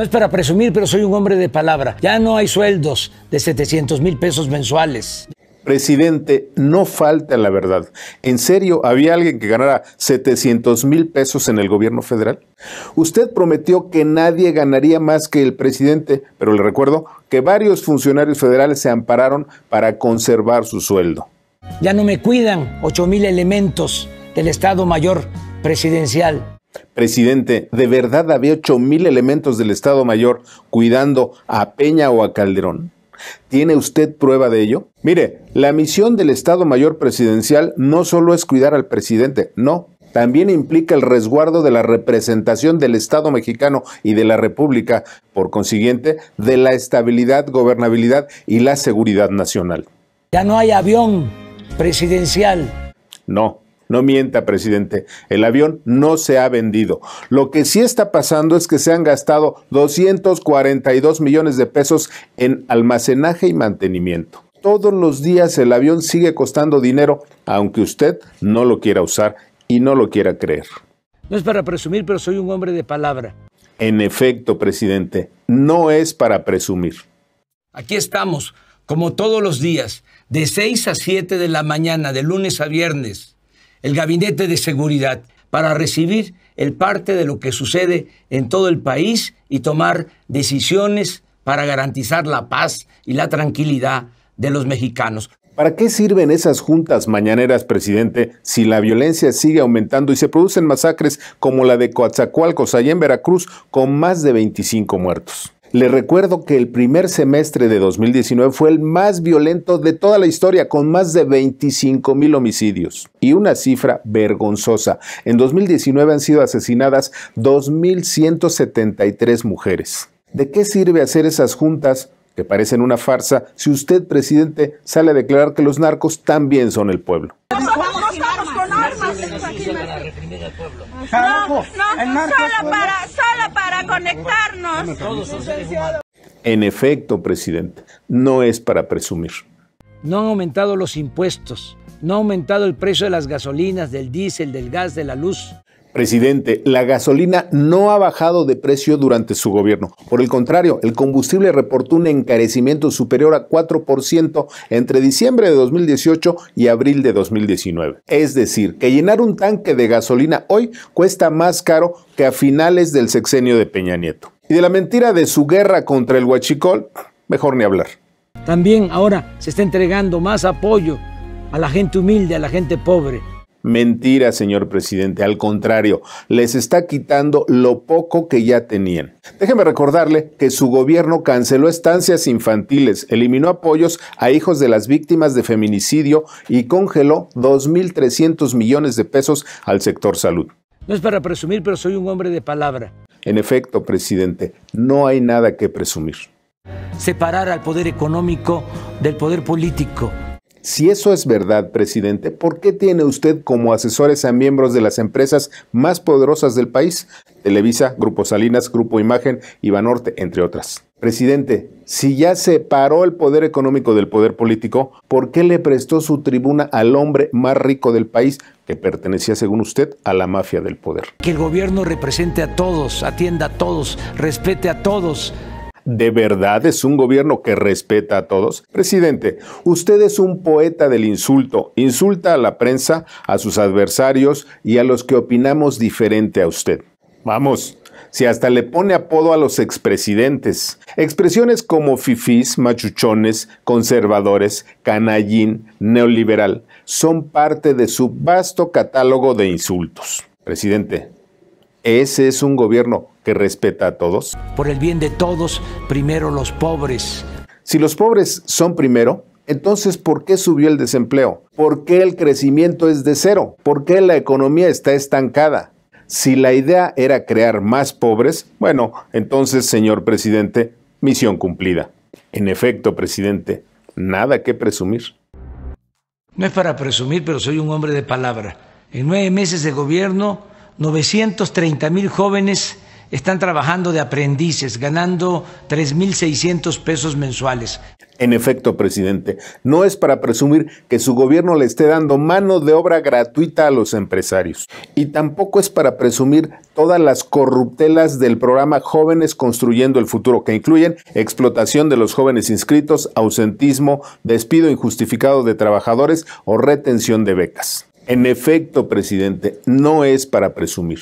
No es para presumir, pero soy un hombre de palabra. Ya no hay sueldos de 700 mil pesos mensuales. Presidente, no falta la verdad. ¿En serio había alguien que ganara 700 mil pesos en el gobierno federal? Usted prometió que nadie ganaría más que el presidente, pero le recuerdo que varios funcionarios federales se ampararon para conservar su sueldo. Ya no me cuidan 8 mil elementos del Estado Mayor Presidencial. Presidente, ¿de verdad había ocho mil elementos del Estado Mayor cuidando a Peña o a Calderón? ¿Tiene usted prueba de ello? Mire, la misión del Estado Mayor Presidencial no solo es cuidar al presidente, no, también implica el resguardo de la representación del Estado mexicano y de la República, por consiguiente, de la estabilidad, gobernabilidad y la seguridad nacional. Ya no hay avión presidencial. No, no mienta, presidente, el avión no se ha vendido. Lo que sí está pasando es que se han gastado 242 millones de pesos en almacenaje y mantenimiento. Todos los días el avión sigue costando dinero, aunque usted no lo quiera usar y no lo quiera creer. No es para presumir, pero soy un hombre de palabra. En efecto, presidente, no es para presumir. Aquí estamos, como todos los días, de 6 a 7 de la mañana, de lunes a viernes el Gabinete de Seguridad, para recibir el parte de lo que sucede en todo el país y tomar decisiones para garantizar la paz y la tranquilidad de los mexicanos. ¿Para qué sirven esas juntas mañaneras, presidente, si la violencia sigue aumentando y se producen masacres como la de Coatzacoalcos, allá en Veracruz, con más de 25 muertos? Le recuerdo que el primer semestre de 2019 fue el más violento de toda la historia, con más de 25 mil homicidios y una cifra vergonzosa. En 2019 han sido asesinadas 2.173 mujeres. ¿De qué sirve hacer esas juntas que parecen una farsa si usted, presidente, sale a declarar que los narcos también son el pueblo? Nosotros con armas, conectarnos. En efecto, presidente, no es para presumir. No han aumentado los impuestos, no ha aumentado el precio de las gasolinas, del diésel, del gas, de la luz. Presidente, la gasolina no ha bajado de precio durante su gobierno. Por el contrario, el combustible reportó un encarecimiento superior a 4% entre diciembre de 2018 y abril de 2019. Es decir, que llenar un tanque de gasolina hoy cuesta más caro que a finales del sexenio de Peña Nieto. Y de la mentira de su guerra contra el huachicol, mejor ni hablar. También ahora se está entregando más apoyo a la gente humilde, a la gente pobre. Mentira, señor presidente. Al contrario, les está quitando lo poco que ya tenían. Déjeme recordarle que su gobierno canceló estancias infantiles, eliminó apoyos a hijos de las víctimas de feminicidio y congeló 2.300 millones de pesos al sector salud. No es para presumir, pero soy un hombre de palabra. En efecto, presidente, no hay nada que presumir. Separar al poder económico del poder político si eso es verdad, presidente, ¿por qué tiene usted como asesores a miembros de las empresas más poderosas del país? Televisa, Grupo Salinas, Grupo Imagen, Ibanorte, entre otras. Presidente, si ya separó el poder económico del poder político, ¿por qué le prestó su tribuna al hombre más rico del país, que pertenecía, según usted, a la mafia del poder? Que el gobierno represente a todos, atienda a todos, respete a todos, ¿De verdad es un gobierno que respeta a todos? Presidente, usted es un poeta del insulto. Insulta a la prensa, a sus adversarios y a los que opinamos diferente a usted. Vamos, si hasta le pone apodo a los expresidentes. Expresiones como fifís, machuchones, conservadores, canallín, neoliberal, son parte de su vasto catálogo de insultos. Presidente, ese es un gobierno que respeta a todos? Por el bien de todos, primero los pobres. Si los pobres son primero, entonces, ¿por qué subió el desempleo? ¿Por qué el crecimiento es de cero? ¿Por qué la economía está estancada? Si la idea era crear más pobres, bueno, entonces, señor presidente, misión cumplida. En efecto, presidente, nada que presumir. No es para presumir, pero soy un hombre de palabra. En nueve meses de gobierno, 930 mil jóvenes están trabajando de aprendices, ganando 3.600 pesos mensuales. En efecto, presidente, no es para presumir que su gobierno le esté dando mano de obra gratuita a los empresarios. Y tampoco es para presumir todas las corruptelas del programa Jóvenes Construyendo el Futuro, que incluyen explotación de los jóvenes inscritos, ausentismo, despido injustificado de trabajadores o retención de becas. En efecto, presidente, no es para presumir.